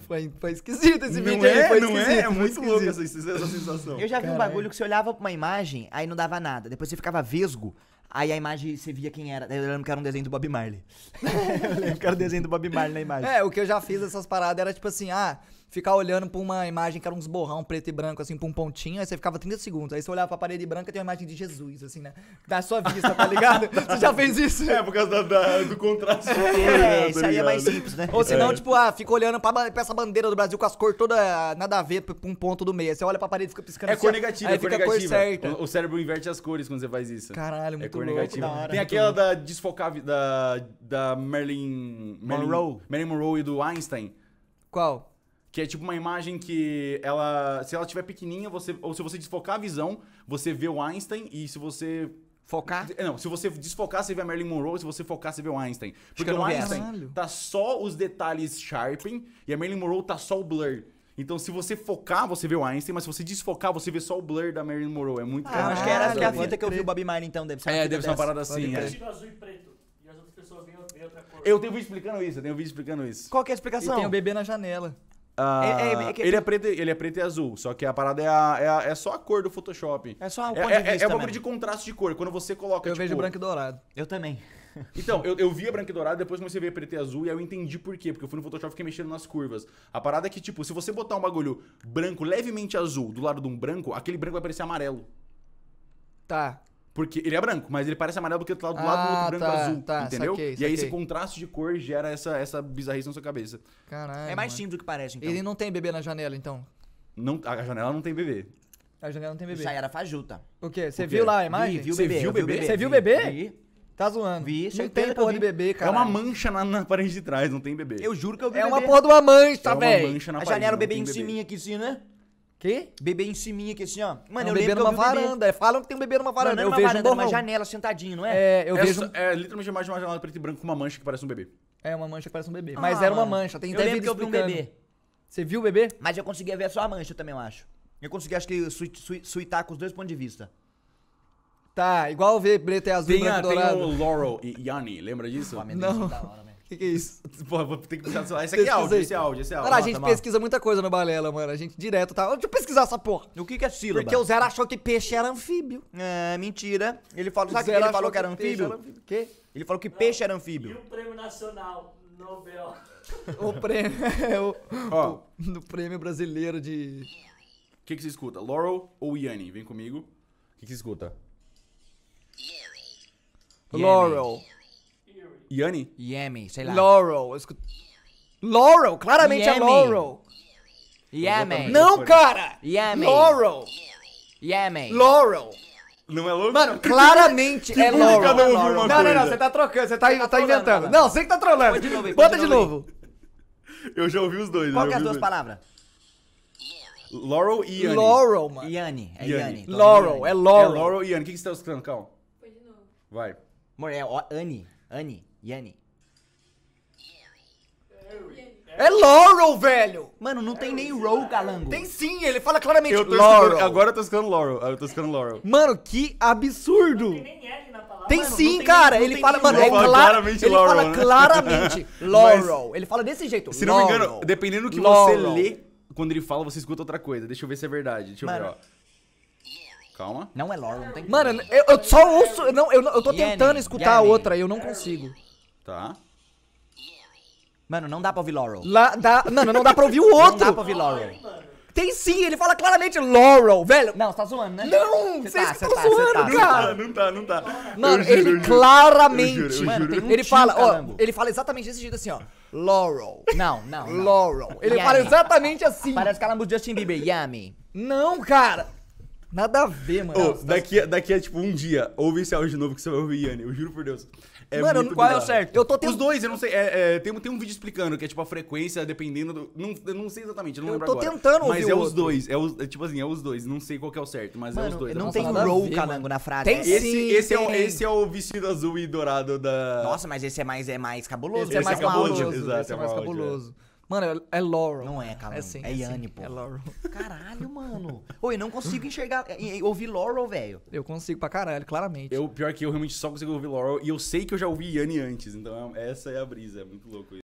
Foi, foi esquisito esse não vídeo é, aí, foi não é? esquisito. É, é muito louco essa, essa, sensação. Eu já vi um bagulho que você olhava pra uma imagem, aí não dava nada. Depois você ficava vesgo, aí a imagem você via quem era. Eu lembro que era um desenho do Bob Marley. eu lembro que era um desenho do Bob Marley na imagem. É, o que eu já fiz essas paradas era tipo assim, ah, ficar olhando pra uma imagem que era uns borrão preto e branco, assim, pra um pontinho, aí você ficava 30 segundos. Aí você olhava pra parede branca e tem uma imagem de Jesus, assim, né? Da sua vista, tá ligado? você já fez isso? É, por causa da, da, do contraste. É, é, isso aí é mais simples, né? É. Ou senão, é. tipo, ah, fica olhando pra, pra, essa bandeira do Brasil com as cores todas nada a ver pra um ponto do meio. Aí você olha pra parede e fica piscando. É assim, cor negativa, aí é cor negativa. cor certa. O, o, cérebro inverte as cores quando você faz isso. Caralho, é muito é cor louco, negativa. Hora, tem aquela louco. da desfocar da, da Merlin Marilyn Monroe. Marilyn Monroe e do Einstein. Qual? Que é tipo uma imagem que ela. Se ela estiver pequenininha, você. Ou se você desfocar a visão, você vê o Einstein e se você. Focar? Não, se você desfocar, você vê a Marilyn Monroe, se você focar, você vê o Einstein. Porque o Einstein tá só os detalhes sharpen e a Marilyn Monroe tá só o blur. Então, se você focar, você vê o Einstein, mas se você desfocar, você vê só o blur da Marilyn Monroe. É muito ah, Acho que era a fita que eu vi o Bobby Marley, então, deve ser É, deve ser uma parada assim. É. Tipo azul e preto. E as outras pessoas veem outra cor. Eu tenho vídeo explicando isso, eu tenho vídeo explicando isso. Qual que é a explicação? E tem o bebê na janela. Ah, é, é, é, ele, é preto, ele é preto e azul, só que a parada é, a, é a, é, só a cor do Photoshop. É só a é, ponto é, de É, é um bagulho de contraste de cor. Quando você coloca. Eu tipo, vejo branco e dourado. Eu também. Então, eu, eu via branco e dourado, depois comecei a ver preto e azul, e aí eu entendi por quê. Porque eu fui no Photoshop e fiquei mexendo nas curvas. A parada é que, tipo, se você botar um bagulho branco, levemente azul, do lado de um branco, aquele branco vai parecer amarelo. Tá. Porque ele é branco, mas ele parece amarelo porque tá do lado ah, do outro ah, branco tá, azul. Tá, entendeu? Saquei, saquei. E aí esse contraste de cor gera essa, essa bizarrice na sua cabeça. Caralho. É mais tímido do que parece, então. Ele não tem bebê na janela, então. Não, a janela não tem bebê. A janela não tem bebê. Isso aí era fajuta. O quê? Você viu lá a imagem? Vi, viu Você bebê, viu o bebê? Você viu o bebê? Vi, vi. Tá zoando. Vi, não tem porra de bebê, cara. É uma mancha na, na, parede de trás, não tem bebê. Eu juro que eu vi É bebê. uma porra de uma mancha, velho. É uma mancha na a parede. A janela o bebê em cima aqui, sim, né? Que? Bebê em ciminha aqui assim, ó. Mano, eu lembro numa que eu vi varanda. Bebê... É, falam que tem um bebê numa varanda. Não, não é eu vejo varanda, um é uma janela sentadinho, não é? É, eu Essa vejo. É literalmente mais de uma janela preto e branco com uma mancha que parece um bebê. É, uma mancha que parece um bebê. Ah, Mas era uma mancha. Tem eu lembro que eu vi um bebê. Você viu o bebê? Mas eu conseguia ver só a mancha também, eu acho. Eu consegui acho que, suitar com os dois pontos de vista. Tá, igual ver preto e azul, tem, branco a, dourado. Tem o Laurel e Yanni, lembra disso? Pô, não. É hora, que, que é isso? Pô, vou ter que puxar celular. Esse aqui é áudio, esse é áudio, esse é áudio. Cara, a gente tá mata, pesquisa mata. muita coisa no Balela, mano. A gente direto tá. Deixa eu pesquisar essa porra. O que, que é sílaba? Porque o Zero achou que peixe era anfíbio. É, mentira. Ele falou, sabe o que ele falou que era anfíbio? O quê? Ele falou que Não, peixe era anfíbio. E o prêmio nacional, Nobel. o prêmio. É o, o, do prêmio brasileiro de. O que, que você escuta? Laurel ou Yanni? Vem comigo. O que, que você escuta? Laurel. Yanni? Yami, sei lá. Laurel. Escute... Laurel, claramente é Laurel. Yami. Não, cara! Yami. Laurel. Yami. Laurel. Não é Laurel? Mano, claramente é tipo, Laurel. Não, é Laurel. não, não, não, você tá trocando, você tá, você tá, tá inventando. Cara. Não, você que tá trolando. de novo Bota de novo. Eu já ouvi os dois. Qual que é as duas palavras? Laurel e Yanni. Laurel, mano. Yanni, é Yanni. Laurel, é Laurel. É Laurel e Yanni. O que, você tá escutando, Cal? Foi de novo. Vai. Amor, é Annie. Annie. Yanni. É Laurel, velho! Mano, não tem nem Row galango. Tem sim, ele fala claramente eu tô Laurel. Agora eu tô escutando Laurel. Eu tô escutando Laurel. Mano, que absurdo! Não tem nem L na palavra. Tem mano, sim, tem cara. É ele fala, mano, é fala claramente ele Laurel. Ele fala né? claramente Laurel. ele fala desse jeito. Se Laurel, não me engano, dependendo do que Laurel. você lê, quando ele fala, você escuta outra coisa. Deixa eu ver se é verdade. Deixa eu ver, ó. Calma. Não é Laurel, não tem Mano, eu, eu só ouço. Não, eu, eu tô tentando escutar a outra e eu não consigo. Tá. Mano, não dá pra ouvir Laurel. Lá, dá, mano, não dá pra ouvir o outro. Não dá pra ouvir Laurel. Tem sim, ele fala claramente Laurel, velho. Não, você tá zoando, né? Não, vocês tá, estão tá, zoando, tá, cara. Tá. Não tá, não tá. Mano, juro, ele claramente. juro, mano, Um ele fala, ó, ele fala exatamente desse jeito assim, ó. Laurel. Não, não. não. Laurel. Ele fala exatamente assim. Parece calambo Justin Bieber, Yami. Não, cara. Nada a ver, mano. Ô, tá daqui, a, assim. daqui é tipo um dia, ouve esse áudio de novo que você vai ouvir, Yanni. Eu juro por Deus. É mano, muito qual é o certo? Eu tô tendo... Os dois, eu não sei. É, é, tem, tem um vídeo explicando que é tipo a frequência, dependendo do. Não, eu não sei exatamente, eu não eu lembro agora. Eu tô tentando ouvir. Mas é os dois. É, os, é, tipo assim, é os dois. Não sei qual que é o certo, mas mano, é os dois. Não, tem roll calango na frase. Tem esse, sim, esse, tem. É o, esse é o vestido azul e dourado da. Nossa, mas esse é mais, é mais cabuloso. Esse, é esse é mais cabuloso. Exato, esse é, é mais é. cabuloso. Mano, é, é Laurel. Não é, cara. É, sim, é, é assim, Yanni, pô. É Laurel. Caralho, mano. Oi, não consigo enxergar, é, é, ouvir Laurel, velho. Eu consigo pra caralho, claramente. Eu, pior que eu realmente só consigo ouvir Laurel e eu sei que eu já ouvi Yanni antes, então é, essa é a brisa, é muito louco isso.